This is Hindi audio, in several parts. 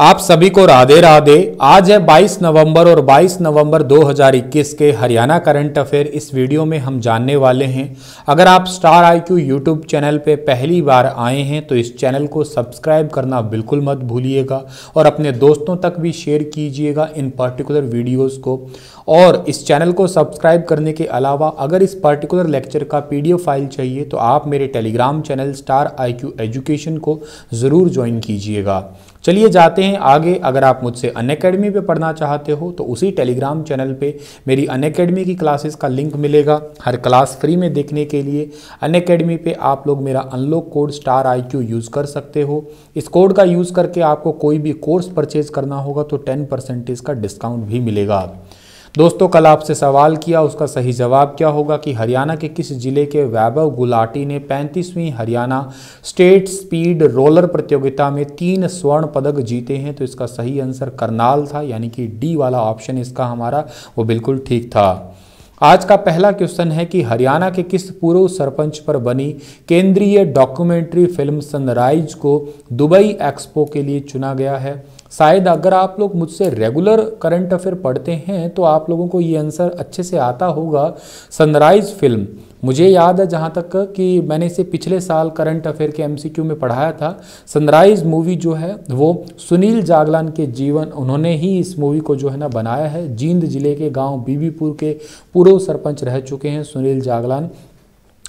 आप सभी को राधे राधे आज है 22 नवंबर और 22 नवंबर 2021 के हरियाणा करंट अफेयर इस वीडियो में हम जानने वाले हैं अगर आप star I Q YouTube channel पे पहली बार आए हैं तो इस चैनल को सब्सक्राइब करना बिल्कुल मत भूलिएगा और अपने दोस्तों तक भी शेयर कीजिएगा इन पर्टिकुलर वीडियोस को और इस चैनल को सब्सक्राइब करने के अलावा अगर इस पर्टिकुलर लेक्चर का पी फाइल चाहिए तो आप मेरे Telegram channel star I education को ज़रूर ज्वाइन कीजिएगा चलिए जाते हैं आगे अगर आप मुझसे अन अकेडमी पर पढ़ना चाहते हो तो उसी टेलीग्राम चैनल पे मेरी अन अकेडमी की क्लासेस का लिंक मिलेगा हर क्लास फ्री में देखने के लिए अन अकेडमी पे आप लोग मेरा unlock code star I Q use कर सकते हो इस कोड का यूज़ करके आपको कोई भी कोर्स परचेज करना होगा तो टेन परसेंटेज का डिस्काउंट भी मिलेगा दोस्तों कल आपसे सवाल किया उसका सही जवाब क्या होगा कि हरियाणा के किस जिले के वैभव गुलाटी ने पैंतीसवीं हरियाणा स्टेट स्पीड रोलर प्रतियोगिता में तीन स्वर्ण पदक जीते हैं तो इसका सही आंसर करनाल था यानी कि डी वाला ऑप्शन इसका हमारा वो बिल्कुल ठीक था आज का पहला क्वेश्चन है कि हरियाणा के किस पूर्व सरपंच पर बनी केंद्रीय डॉक्यूमेंट्री फिल्म सनराइज को दुबई एक्सपो के लिए चुना गया है शायद अगर आप लोग मुझसे रेगुलर करंट अफेयर पढ़ते हैं तो आप लोगों को ये आंसर अच्छे से आता होगा सनराइज़ फिल्म मुझे याद है जहाँ तक कि मैंने इसे पिछले साल करंट अफेयर के एमसीक्यू में पढ़ाया था सनराइज़ मूवी जो है वो सुनील जागलान के जीवन उन्होंने ही इस मूवी को जो है ना बनाया है जींद जिले के गांव बीबीपुर के पूर्व सरपंच रह चुके हैं सुनील जागलान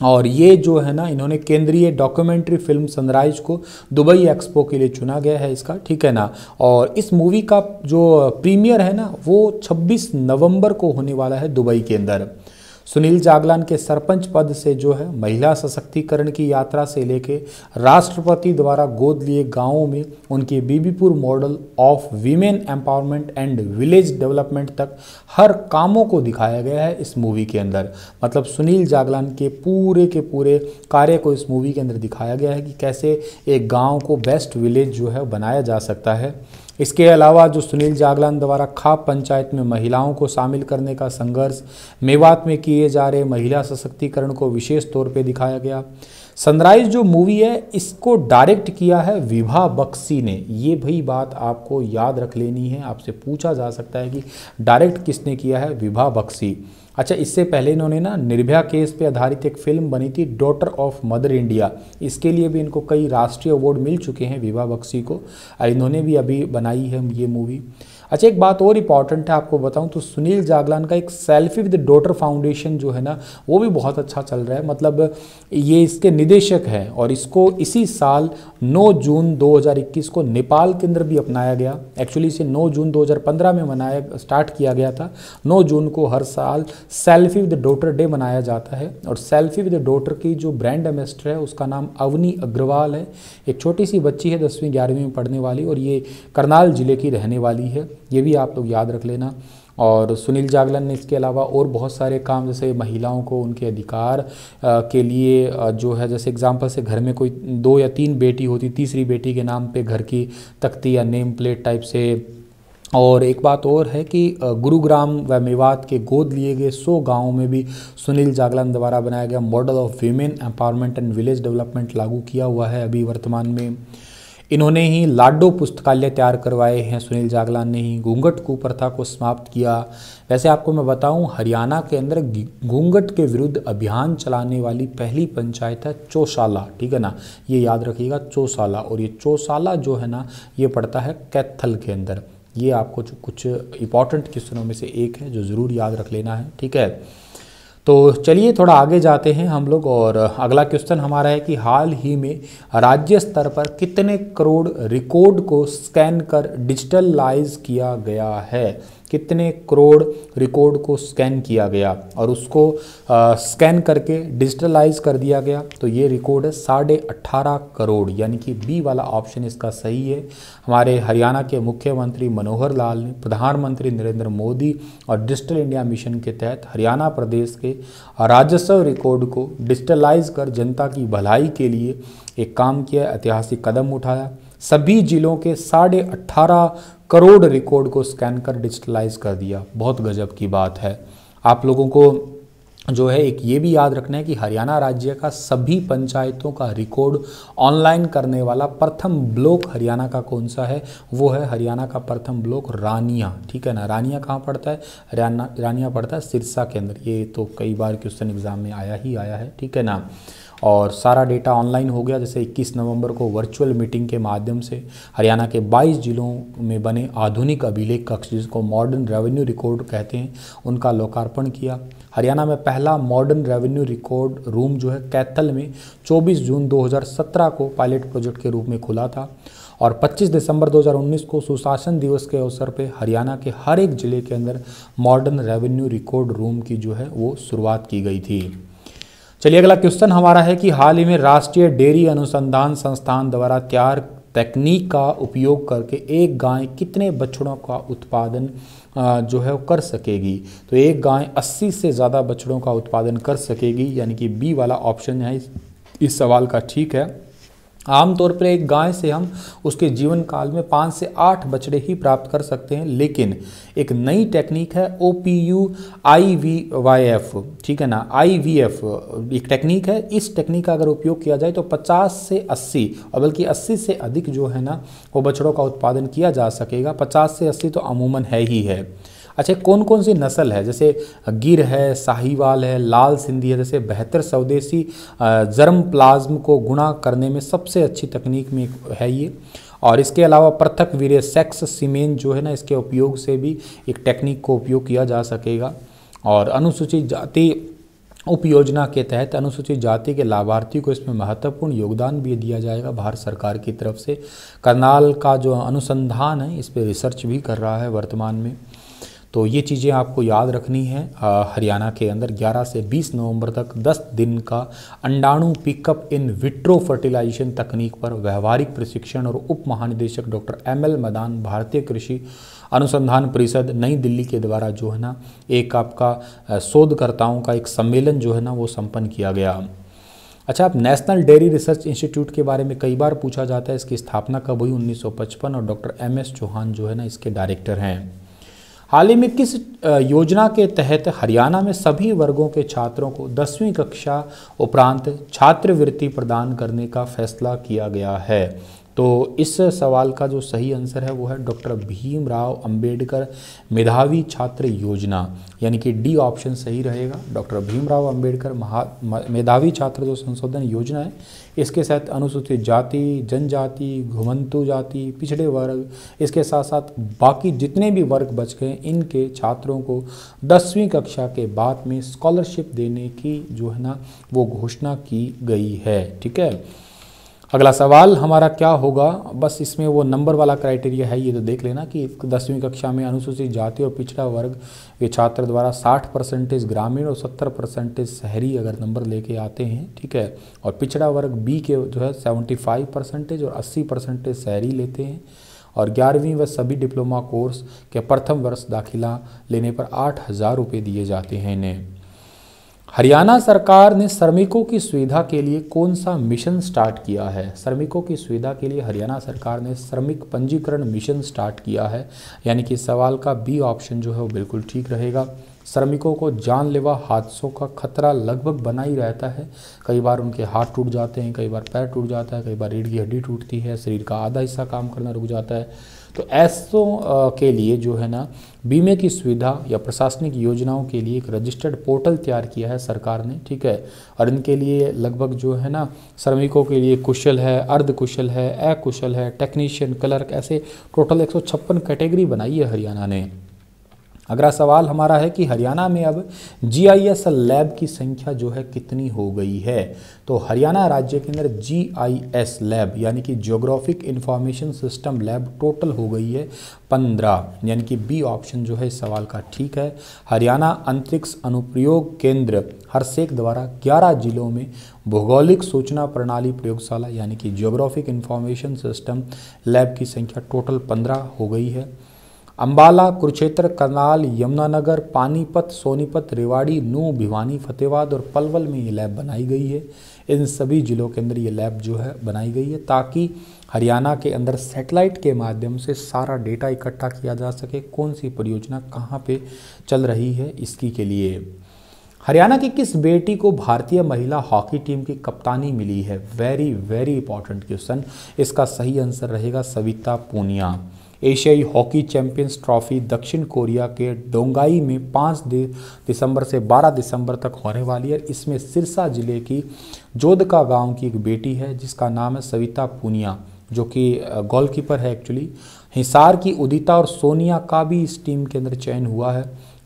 और ये जो है ना इन्होंने केंद्रीय डॉक्यूमेंट्री फिल्म सनराइज को दुबई एक्सपो के लिए चुना गया है इसका ठीक है ना और इस मूवी का जो प्रीमियर है ना वो 26 नवंबर को होने वाला है दुबई के अंदर सुनील जागलान के सरपंच पद से जो है महिला सशक्तिकरण की यात्रा से लेके राष्ट्रपति द्वारा गोद लिए गांवों में उनके Bibipur model of women empowerment and village development तक हर कामों को दिखाया गया है इस मूवी के अंदर मतलब सुनील जागलान के पूरे के पूरे कार्य को इस मूवी के अंदर दिखाया गया है कि कैसे एक गाँव को बेस्ट विलेज जो है बनाया जा सकता है इसके अलावा जो सुनील जागलान द्वारा खाप पंचायत में महिलाओं को शामिल करने का संघर्ष मेवात में किए जा रहे महिला सशक्तिकरण को विशेष तौर पर दिखाया गया सनराइज जो मूवी है इसको डायरेक्ट किया है विभा बक्सी ने ये भाई बात आपको याद रख लेनी है आपसे पूछा जा सकता है कि डायरेक्ट किसने किया है विभा बक्सी अच्छा इससे पहले इन्होंने ना निर्भया केस पे आधारित एक फिल्म बनी थी डॉटर ऑफ मदर इंडिया इसके लिए भी इनको कई राष्ट्रीय अवार्ड मिल चुके हैं विभा बक्सी को और इन्होंने भी अभी बनाई है ये मूवी अच्छा एक बात और इंपॉर्टेंट है आपको बताऊं तो सुनील जागलान का एक सेल्फी विद डॉटर फाउंडेशन जो है ना वो भी बहुत अच्छा चल रहा है मतलब ये इसके निदेशक हैं और इसको इसी साल 9 जून 2021 को नेपाल के अंदर भी अपनाया गया एक्चुअली इसे 9 जून 2015 में मनाया स्टार्ट किया गया था 9 जून को हर साल सेल्फी विद डॉटर डे मनाया जाता है और सेल्फी विद डॉटर की जो ब्रांड एम्बेस्टर है उसका नाम अवनी अग्रवाल है एक छोटी सी बच्ची है दसवीं ग्यारहवीं में पढ़ने वाली और ये करनाल जिले की रहने वाली है ये भी आप लोग याद रख लेना और सुनील जागलन ने इसके अलावा और बहुत सारे काम जैसे महिलाओं को उनके अधिकार के लिए जो है जैसे एग्जांपल से घर में कोई दो या तीन बेटी होती तीसरी बेटी के नाम पे घर की तख्ती या नेम प्लेट टाइप से और एक बात और है कि गुरुग्राम व मेवात के गोद लिए गए सौ गांवों में भी सुनील जागलन द्वारा बनाया गया model of women empowerment and village development लागू किया हुआ है अभी वर्तमान में इन्होंने ही लाडो पुस्तकालय तैयार करवाए हैं सुनील जागलान ने ही घूंघट कुप्रथा को समाप्त किया वैसे आपको मैं बताऊं हरियाणा के अंदर घूंघट के विरुद्ध अभियान चलाने वाली पहली पंचायत है चौशाला ठीक है ना ये याद रखिएगा चौशाला और ये चौशाला जो है ना ये पड़ता है कैथल के अंदर ये आपको कुछ इंपॉर्टेंट क्वेश्चनों में से एक है जो ज़रूर याद रख लेना है ठीक है तो चलिए थोड़ा आगे जाते हैं हम लोग और अगला क्वेश्चन हमारा है कि हाल ही में राज्य स्तर पर कितने करोड़ रिकॉर्ड को स्कैन कर डिजिटलाइज किया गया है कितने करोड़ रिकॉर्ड को स्कैन किया गया और उसको आ, स्कैन करके डिजिटलाइज कर दिया गया तो ये रिकॉर्ड है साढ़े अट्ठारह करोड़ यानी कि बी वाला ऑप्शन इसका सही है हमारे हरियाणा के मुख्यमंत्री मनोहर लाल ने प्रधानमंत्री नरेंद्र मोदी और डिजिटल इंडिया मिशन के तहत हरियाणा प्रदेश के राजस्व रिकॉर्ड को डिजिटलाइज कर जनता की भलाई के लिए एक काम किया ऐतिहासिक कदम उठाया सभी जिलों के साढ़े अट्ठारह करोड़ रिकॉर्ड को स्कैन कर डिजिटलाइज कर दिया बहुत गजब की बात है आप लोगों को जो है एक ये भी याद रखना है कि हरियाणा राज्य का सभी पंचायतों का रिकॉर्ड ऑनलाइन करने वाला प्रथम ब्लॉक हरियाणा का कौन सा है वो है हरियाणा का प्रथम ब्लॉक रानिया ठीक है ना रानिया कहाँ पड़ता है रानिया पड़ता है सिरसा के अंदर ये तो कई बार क्वेश्चन एग्जाम में आया ही आया है ठीक है ना और सारा डेटा ऑनलाइन हो गया जैसे 21 नवंबर को वर्चुअल मीटिंग के माध्यम से हरियाणा के 22 जिलों में बने आधुनिक अभिलेख कक्ष जिसको मॉडर्न रेवेन्यू रिकॉर्ड कहते हैं उनका लोकार्पण किया हरियाणा में पहला मॉडर्न रेवेन्यू रिकॉर्ड रूम जो है कैथल में 24 जून 2017 को पायलट प्रोजेक्ट के रूप में खुला था और 25 दिसंबर 2019 को सुशासन दिवस के अवसर पर हरियाणा के हर एक ज़िले के अंदर मॉडर्न रेवेन्यू रिकॉर्ड रूम की जो है वो शुरुआत की गई थी चलिए अगला क्वेश्चन हमारा है कि हाल ही में राष्ट्रीय डेयरी अनुसंधान संस्थान द्वारा तैयार तकनीक का उपयोग करके एक गाय कितने बछड़ों का उत्पादन जो है वो कर सकेगी तो एक गाय 80 से ज़्यादा बछड़ों का उत्पादन कर सकेगी यानी कि बी वाला ऑप्शन है इस, इस सवाल का ठीक है आमतौर पर एक गाय से हम उसके जीवन काल में पाँच से आठ बछड़े ही प्राप्त कर सकते हैं लेकिन एक नई टेक्निक है O P U I V Y F ठीक है ना आई वी एफ एक टेक्निक है इस टेक्निक का अगर उपयोग किया जाए तो 50 से 80 और बल्कि 80 से अधिक जो है ना वो बछड़ों का उत्पादन किया जा सकेगा 50 से 80 तो अमूमन है ही है अच्छा कौन कौन सी नस्ल है जैसे गिर है साहिवाल है लाल सिंधी है जैसे बेहतर स्वदेशी जर्म प्लाज्म को गुणा करने में सबसे अच्छी तकनीक में है ये और इसके अलावा पृथक वीर सेक्स सीमेन जो है ना इसके उपयोग से भी एक टेक्निक को उपयोग किया जा सकेगा और अनुसूचित जाति उपयोजना के तहत अनुसूचित जाति के लाभार्थी को इसमें महत्वपूर्ण योगदान भी दिया जाएगा भारत सरकार की तरफ से करनाल का जो अनुसंधान है इस पर रिसर्च भी कर रहा है वर्तमान में तो ये चीज़ें आपको याद रखनी है हरियाणा के अंदर 11 से 20 नवंबर तक 10 दिन का अंडाणु पिकअप इन विट्रो फर्टिलाइजेशन तकनीक पर व्यवहारिक प्रशिक्षण और उप महानिदेशक डॉक्टर एम एल मदान भारतीय कृषि अनुसंधान परिषद नई दिल्ली के द्वारा जो है ना एक आपका शोधकर्ताओं का एक सम्मेलन जो है ना वो संपन्न किया गया अच्छा आप नेशनल डेयरी रिसर्च इंस्टीट्यूट के बारे में कई बार पूछा जाता है इसकी स्थापना कब हुई 1955 और डॉक्टर एम एस चौहान जो है ना इसके डायरेक्टर हैं हाल ही में किस योजना के तहत हरियाणा में सभी वर्गों के छात्रों को दसवीं कक्षा उपरांत छात्रवृत्ति प्रदान करने का फैसला किया गया है तो इस सवाल का जो सही आंसर है वो है डॉक्टर भीमराव अंबेडकर मेधावी छात्र योजना यानी कि डी ऑप्शन सही रहेगा डॉक्टर भीमराव अंबेडकर महा मेधावी छात्र जो संशोधन योजना है इसके साथ अनुसूचित जाति जनजाति घुमंतु जाति पिछड़े वर्ग इसके साथ साथ बाकी जितने भी वर्ग बच गए इनके छात्रों को दसवीं कक्षा के बाद में स्कॉलरशिप देने की जो है ना वो घोषणा की गई है ठीक है अगला सवाल हमारा क्या होगा बस इसमें वो नंबर वाला क्राइटेरिया है ये तो देख लेना कि दसवीं कक्षा में अनुसूचित जाति और पिछड़ा वर्ग के छात्र द्वारा 60 परसेंटेज ग्रामीण और 70 परसेंटेज शहरी अगर नंबर लेके आते हैं ठीक है और पिछड़ा वर्ग बी के जो है 75 परसेंटेज और 80 परसेंटेज शहरी लेते हैं और ग्यारहवीं व सभी डिप्लोमा कोर्स के प्रथम वर्ष दाखिला लेने पर आठ हज़ार रुपये दिए जाते हैं इन्हें हरियाणा सरकार ने श्रमिकों की सुविधा के लिए कौन सा मिशन स्टार्ट किया है श्रमिकों की सुविधा के लिए हरियाणा सरकार ने श्रमिक पंजीकरण मिशन स्टार्ट किया है यानी कि सवाल का बी ऑप्शन जो है वो बिल्कुल ठीक रहेगा श्रमिकों को जानलेवा हादसों का खतरा लगभग बना ही रहता है कई बार उनके हाथ टूट जाते हैं कई बार पैर टूट जाता है कई बार रीढ़ की हड्डी टूटती है शरीर का आधा हिस्सा काम करना रुक जाता है तो ऐसों के लिए जो है ना बीमे की सुविधा या प्रशासनिक योजनाओं के लिए एक रजिस्टर्ड पोर्टल तैयार किया है सरकार ने ठीक है और इनके लिए लगभग जो है ना श्रमिकों के लिए कुशल है अर्ध कुशल है अकुशल है टेक्नीशियन क्लर्क ऐसे टोटल एक कैटेगरी बनाई है हरियाणा ने अगला सवाल हमारा है कि हरियाणा में अब जीआईएस लैब की संख्या जो है कितनी हो गई है तो हरियाणा राज्य के अंदर जीआईएस लैब यानी कि geographic information system lab total हो गई है पंद्रह यानी कि बी ऑप्शन जो है इस सवाल का ठीक है हरियाणा अंतरिक्ष अनुप्रयोग केंद्र हरसेक द्वारा ग्यारह जिलों में भौगोलिक सूचना प्रणाली प्रयोगशाला यानी कि ज्योग्राफिक इंफॉर्मेशन सिस्टम लैब की संख्या टोटल पंद्रह हो गई है अंबाला कुरुक्षेत्र करनाल यमुनानगर पानीपत सोनीपत रेवाड़ी नू भिवानी फतेहबाद और पलवल में ये लैब बनाई गई है इन सभी ज़िलों के अंदर ये लैब जो है बनाई गई है ताकि हरियाणा के अंदर सैटेलाइट के माध्यम से सारा डेटा इकट्ठा किया जा सके कौन सी परियोजना कहाँ पे चल रही है इसकी के लिए हरियाणा की किस बेटी को भारतीय महिला हॉकी टीम की कप्तानी मिली है वेरी वेरी इंपॉर्टेंट क्वेश्चन इसका सही आंसर रहेगा सविता पूनिया एशियाई हॉकी चैंपियंस ट्रॉफी दक्षिण कोरिया के डोंगाई में 5 दिसंबर से 12 दिसंबर तक होने वाली है इसमें सिरसा जिले की जोधका गांव की एक बेटी है जिसका नाम है सविता पूनिया जो कि गोलकीपर है एक्चुअली हिसार की उदिता और सोनिया का भी इस टीम के अंदर चयन हुआ है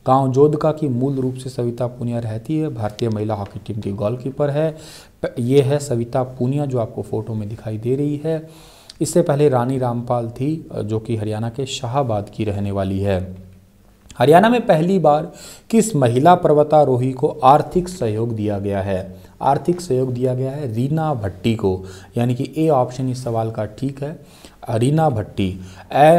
गांव जोधका की मूल रूप से सविता पुनिया रहती है भारतीय महिला हॉकी टीम की गोलकीपर है ये है सविता पुनिया जो आपको फोटो में दिखाई दे रही है इससे पहले रानी रामपाल थी जो कि हरियाणा के शाहबाद की रहने वाली है हरियाणा में पहली बार किस महिला पर्वतारोही को आर्थिक सहयोग दिया गया है आर्थिक सहयोग दिया गया है रीना भट्टी को यानी कि ए ऑप्शन इस सवाल का ठीक है रीना भट्टी ए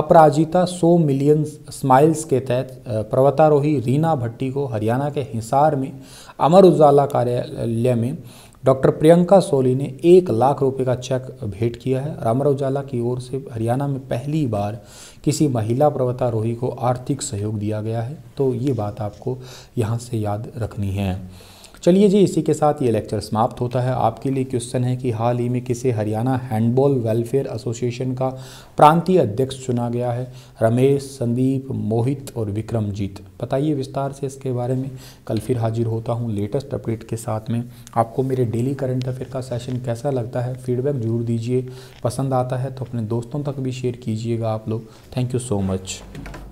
अपराजिता 100 मिलियन स्माइल्स के तहत पर्वतारोही रीना भट्टी को हरियाणा के हिसार में अमर उजाला कार्यालय में डॉक्टर प्रियंका सोली ने एक लाख रुपए का चेक भेंट किया है रामर उजाला की ओर से हरियाणा में पहली बार किसी महिला पर्वतारोही को आर्थिक सहयोग दिया गया है तो ये बात आपको यहाँ से याद रखनी है चलिए जी इसी के साथ ये लेक्चर समाप्त होता है आपके लिए क्वेश्चन है कि हाल ही में किसे हरियाणा हैंडबॉल वेलफेयर एसोसिएशन का प्रांतीय अध्यक्ष चुना गया है रमेश संदीप मोहित और विक्रमजीत बताइए विस्तार से इसके बारे में कल फिर हाजिर होता हूँ लेटेस्ट अपडेट के साथ में आपको मेरे डेली करंट अफेयर का सेशन कैसा लगता है फीडबैक जरूर दीजिए पसंद आता है तो अपने दोस्तों तक भी शेयर कीजिएगा आप लोग थैंक यू सो मच